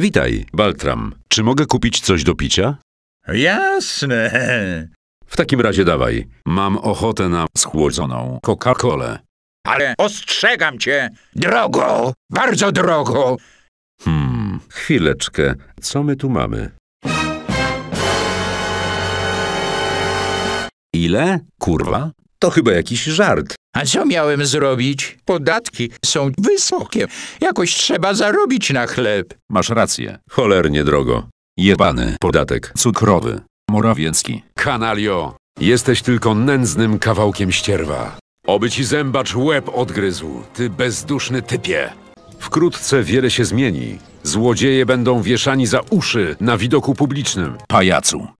Witaj, Baltram. Czy mogę kupić coś do picia? Jasne. W takim razie dawaj. Mam ochotę na schłodzoną Coca-Colę. Ale ostrzegam cię. Drogo, bardzo drogo. Hmm, chwileczkę. Co my tu mamy? Ile? Kurwa? To chyba jakiś żart. A co miałem zrobić? Podatki są wysokie. Jakoś trzeba zarobić na chleb. Masz rację. Cholernie drogo. Jebany podatek cukrowy. Morawiecki. Kanalio, jesteś tylko nędznym kawałkiem ścierwa. Oby ci zębacz łeb odgryzł, ty bezduszny typie. Wkrótce wiele się zmieni. Złodzieje będą wieszani za uszy na widoku publicznym. Pajacu.